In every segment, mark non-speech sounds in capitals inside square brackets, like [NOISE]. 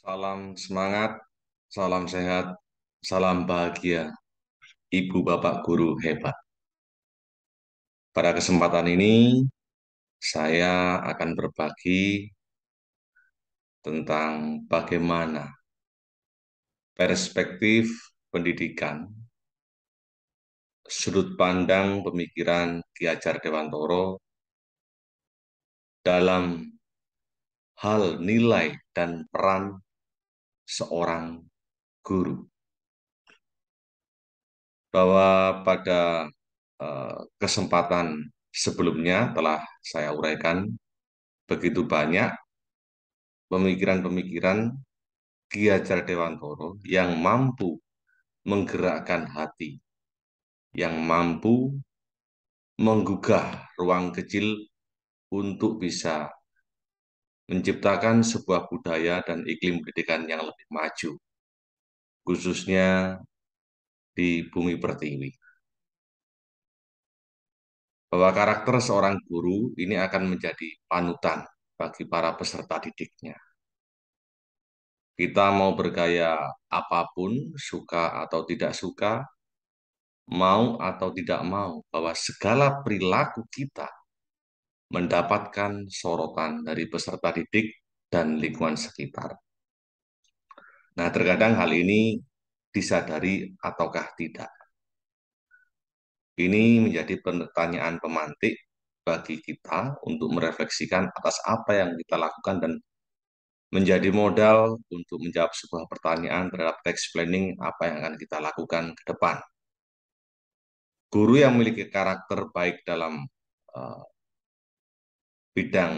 Salam semangat, salam sehat, salam bahagia. Ibu Bapak Guru hebat. Pada kesempatan ini, saya akan berbagi tentang bagaimana perspektif pendidikan, sudut pandang pemikiran Ki Hajar Dewantoro dalam hal nilai dan peran seorang guru. Bahwa pada eh, kesempatan sebelumnya telah saya uraikan begitu banyak pemikiran-pemikiran kiajar Dewantoro yang mampu menggerakkan hati, yang mampu menggugah ruang kecil untuk bisa menciptakan sebuah budaya dan iklim pendidikan yang lebih maju, khususnya di bumi pertiwi. Bahwa karakter seorang guru ini akan menjadi panutan bagi para peserta didiknya. Kita mau bergaya apapun, suka atau tidak suka, mau atau tidak mau, bahwa segala perilaku kita mendapatkan sorotan dari peserta didik dan lingkungan sekitar. Nah, terkadang hal ini disadari ataukah tidak. Ini menjadi pertanyaan pemantik bagi kita untuk merefleksikan atas apa yang kita lakukan dan menjadi modal untuk menjawab sebuah pertanyaan terhadap text planning apa yang akan kita lakukan ke depan. Guru yang memiliki karakter baik dalam uh, bidang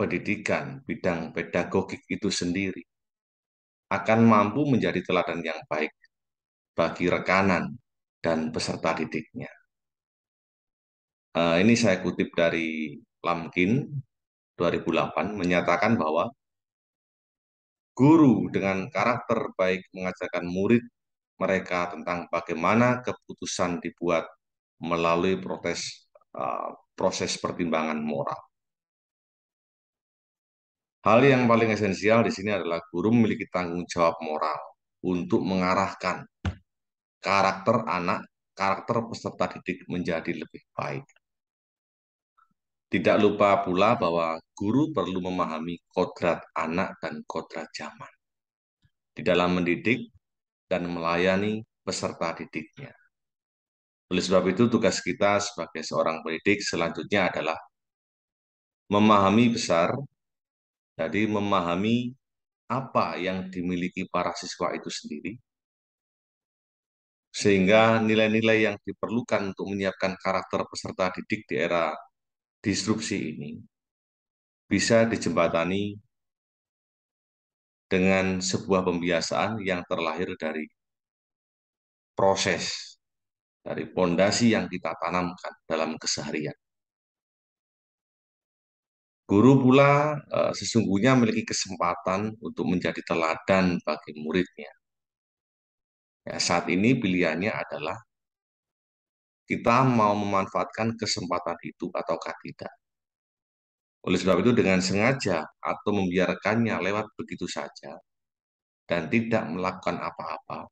pendidikan, bidang pedagogik itu sendiri akan mampu menjadi teladan yang baik bagi rekanan dan peserta didiknya. Uh, ini saya kutip dari Lamkin 2008 menyatakan bahwa guru dengan karakter baik mengajarkan murid mereka tentang bagaimana keputusan dibuat melalui protes, uh, eh, proses pertimbangan moral. Hal yang paling esensial di sini adalah guru memiliki tanggung jawab moral untuk mengarahkan karakter anak, karakter peserta didik menjadi lebih baik. Tidak lupa pula bahwa guru perlu memahami kodrat anak dan kodrat zaman di dalam mendidik dan melayani peserta didiknya. Oleh sebab itu, tugas kita sebagai seorang pendidik selanjutnya adalah memahami besar jadi memahami apa yang dimiliki para siswa itu sendiri, sehingga nilai-nilai yang diperlukan untuk menyiapkan karakter peserta didik di era disrupsi ini bisa dijembatani dengan sebuah pembiasaan yang terlahir dari proses dari pondasi yang kita tanamkan dalam keseharian. Guru pula eh, sesungguhnya memiliki kesempatan untuk menjadi teladan bagi muridnya. Ya, saat ini pilihannya adalah kita mau memanfaatkan kesempatan itu ataukah tidak. Oleh sebab itu dengan sengaja atau membiarkannya lewat begitu saja dan tidak melakukan apa-apa.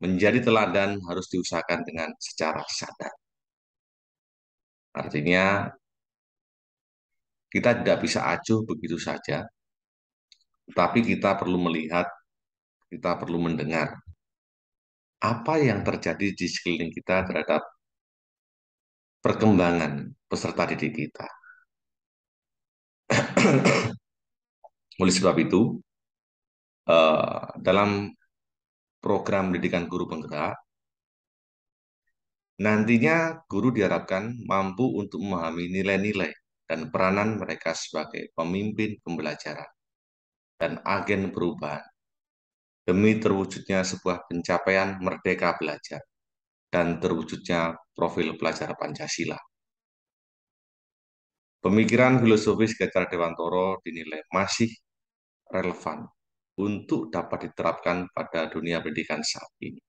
Menjadi teladan harus diusahakan dengan secara sadar. Artinya kita tidak bisa acuh begitu saja, tapi kita perlu melihat, kita perlu mendengar apa yang terjadi di sekeliling kita terhadap perkembangan peserta didik kita. [CLEARS THROAT] Oleh sebab itu, eh, dalam program pendidikan guru penggerak, nantinya guru diharapkan mampu untuk memahami nilai-nilai dan peranan mereka sebagai pemimpin pembelajaran dan agen perubahan demi terwujudnya sebuah pencapaian merdeka belajar dan terwujudnya profil pelajar Pancasila. Pemikiran filosofis Gajar Dewantoro dinilai masih relevan untuk dapat diterapkan pada dunia pendidikan saat ini.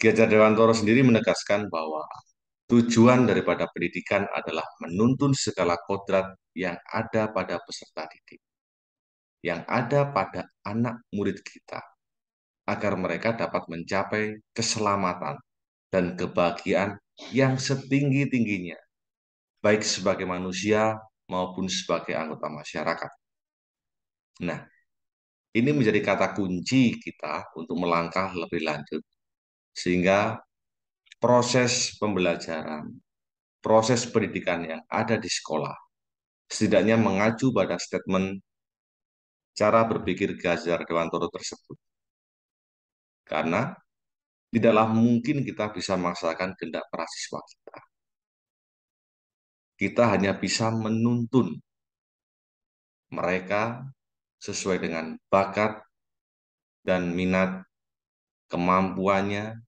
Gajar Dewantoro sendiri menegaskan bahwa Tujuan daripada pendidikan adalah menuntun segala kodrat yang ada pada peserta didik, yang ada pada anak murid kita, agar mereka dapat mencapai keselamatan dan kebahagiaan yang setinggi-tingginya, baik sebagai manusia maupun sebagai anggota masyarakat. Nah, ini menjadi kata kunci kita untuk melangkah lebih lanjut, sehingga proses pembelajaran, proses pendidikan yang ada di sekolah, setidaknya mengacu pada statement cara berpikir Gajar Dewantoro tersebut. Karena tidaklah mungkin kita bisa memaksakan kehendak para siswa kita. Kita hanya bisa menuntun mereka sesuai dengan bakat dan minat kemampuannya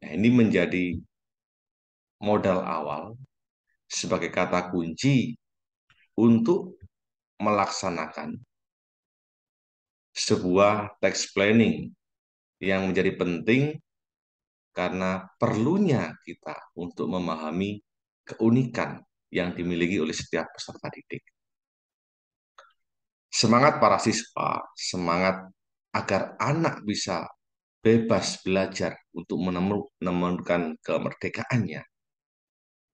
Nah, ini menjadi modal awal sebagai kata kunci untuk melaksanakan sebuah tax planning yang menjadi penting karena perlunya kita untuk memahami keunikan yang dimiliki oleh setiap peserta didik. Semangat para siswa, semangat agar anak bisa bebas belajar untuk menemukan kemerdekaannya.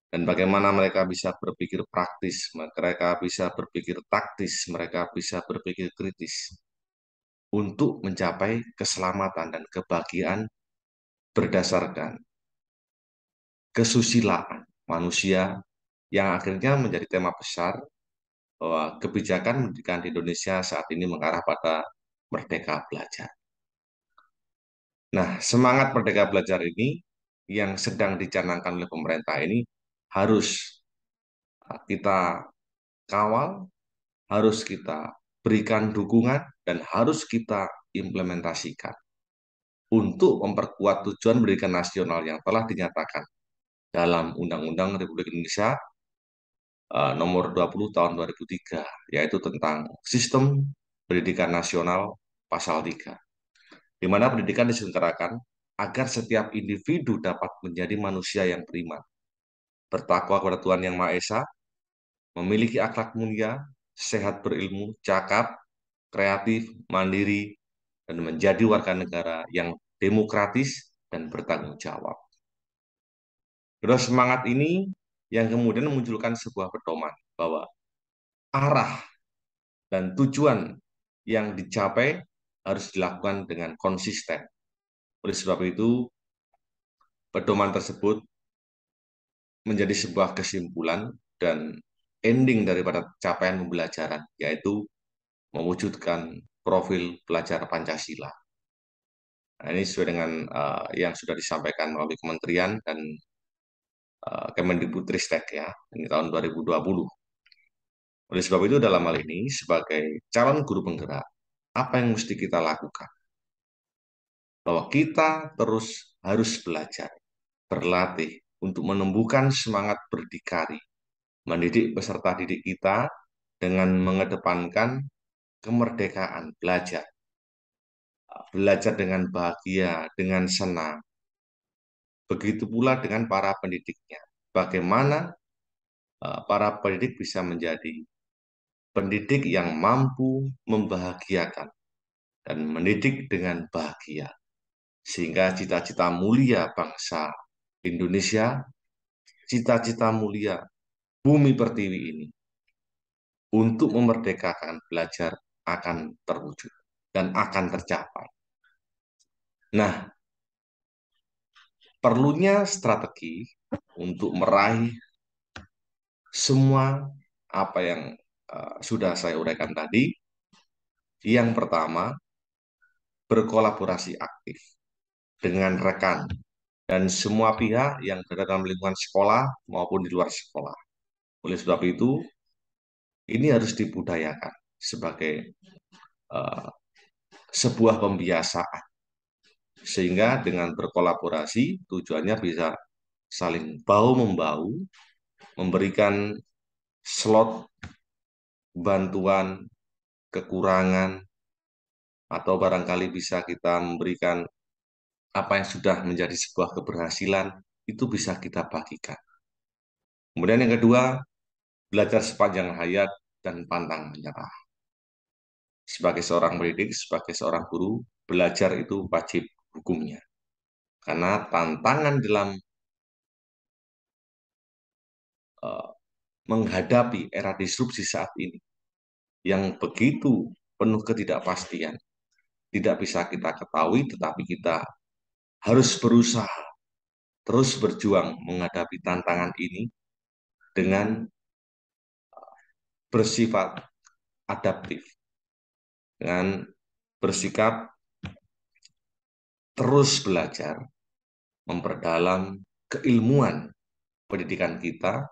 Dan bagaimana mereka bisa berpikir praktis, mereka bisa berpikir taktis, mereka bisa berpikir kritis untuk mencapai keselamatan dan kebahagiaan berdasarkan kesusilaan manusia yang akhirnya menjadi tema besar bahwa kebijakan pendidikan di Indonesia saat ini mengarah pada merdeka belajar. Nah, semangat Merdeka Belajar ini yang sedang dicanangkan oleh pemerintah ini harus kita kawal, harus kita berikan dukungan, dan harus kita implementasikan untuk memperkuat tujuan pendidikan nasional yang telah dinyatakan dalam Undang-Undang Republik Indonesia eh, nomor 20 tahun 2003, yaitu tentang sistem pendidikan nasional pasal 3 di mana pendidikan diselenggarakan agar setiap individu dapat menjadi manusia yang beriman, bertakwa kepada Tuhan Yang Maha Esa, memiliki akhlak mulia, sehat berilmu, cakap, kreatif, mandiri, dan menjadi warga negara yang demokratis dan bertanggung jawab. Terus semangat ini yang kemudian memunculkan sebuah pedoman bahwa arah dan tujuan yang dicapai harus dilakukan dengan konsisten. Oleh sebab itu, pedoman tersebut menjadi sebuah kesimpulan dan ending daripada capaian pembelajaran, yaitu mewujudkan profil pelajar Pancasila. Nah, ini sesuai dengan uh, yang sudah disampaikan melalui kementerian dan uh, Kemendikbudristek ya, ini tahun 2020. Oleh sebab itu dalam hal ini sebagai calon guru penggerak apa yang mesti kita lakukan? Bahwa kita terus harus belajar, berlatih untuk menumbuhkan semangat berdikari, mendidik peserta didik kita dengan mengedepankan kemerdekaan belajar. Belajar dengan bahagia, dengan senang. Begitu pula dengan para pendidiknya. Bagaimana eh, para pendidik bisa menjadi pendidik yang mampu membahagiakan dan mendidik dengan bahagia, sehingga cita-cita mulia bangsa Indonesia, cita-cita mulia bumi pertiwi ini, untuk memerdekakan belajar akan terwujud dan akan tercapai. Nah, perlunya strategi untuk meraih semua apa yang Eh, sudah saya uraikan tadi. Yang pertama, berkolaborasi aktif dengan rekan dan semua pihak yang berada dalam lingkungan sekolah maupun di luar sekolah. Oleh sebab itu, ini harus dibudayakan sebagai uh, sebuah pembiasaan. Sehingga dengan berkolaborasi, tujuannya bisa saling bau-membau, memberikan slot bantuan, kekurangan, atau barangkali bisa kita memberikan apa yang sudah menjadi sebuah keberhasilan, itu bisa kita bagikan. Kemudian yang kedua, belajar sepanjang hayat dan pantang menyerah. Sebagai seorang pendidik, sebagai seorang guru, belajar itu wajib hukumnya. Karena tantangan dalam eh, menghadapi era disrupsi saat ini yang begitu penuh ketidakpastian. Tidak bisa kita ketahui, tetapi kita harus berusaha terus berjuang menghadapi tantangan ini dengan eh, bersifat adaptif, dengan bersikap terus belajar, memperdalam keilmuan pendidikan kita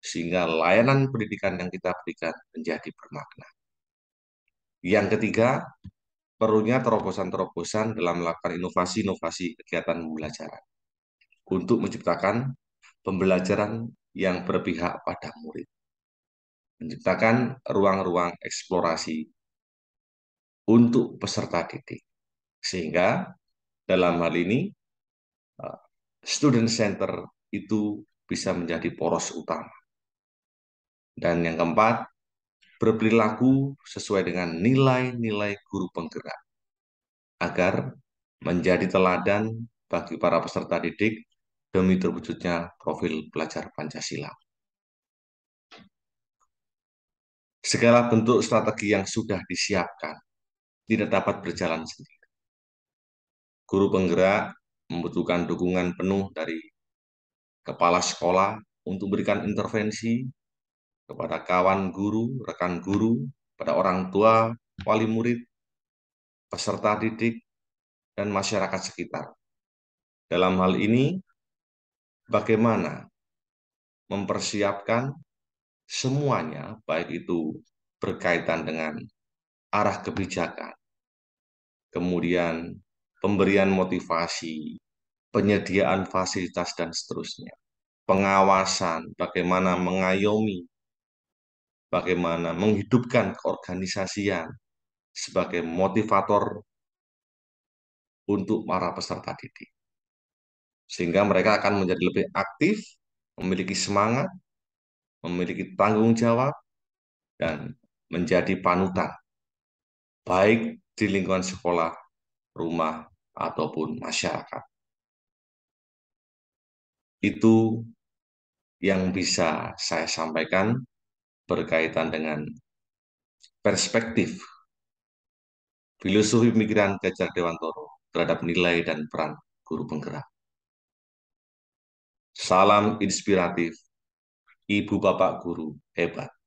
sehingga layanan pendidikan yang kita berikan menjadi bermakna. Yang ketiga, perlunya terobosan-terobosan dalam melakukan inovasi-inovasi kegiatan pembelajaran untuk menciptakan pembelajaran yang berpihak pada murid. Menciptakan ruang-ruang eksplorasi untuk peserta didik. Sehingga dalam hal ini eh, student center itu bisa menjadi poros utama dan yang keempat, berperilaku sesuai dengan nilai-nilai guru penggerak agar menjadi teladan bagi para peserta didik demi terwujudnya profil pelajar Pancasila. Segala bentuk strategi yang sudah disiapkan tidak dapat berjalan sendiri. Guru penggerak membutuhkan dukungan penuh dari kepala sekolah untuk memberikan intervensi kepada kawan guru, rekan guru, pada orang tua, wali murid, peserta didik, dan masyarakat sekitar. Dalam hal ini, bagaimana mempersiapkan semuanya, baik itu berkaitan dengan arah kebijakan, kemudian pemberian motivasi, penyediaan fasilitas, dan seterusnya. Pengawasan, bagaimana mengayomi bagaimana menghidupkan keorganisasian sebagai motivator untuk para peserta didik. Sehingga mereka akan menjadi lebih aktif, memiliki semangat, memiliki tanggung jawab, dan menjadi panutan, baik di lingkungan sekolah, rumah, ataupun masyarakat. Itu yang bisa saya sampaikan berkaitan dengan perspektif filosofi pemikiran Gajar Dewantoro terhadap nilai dan peran guru penggerak. Salam inspiratif, Ibu Bapak Guru hebat.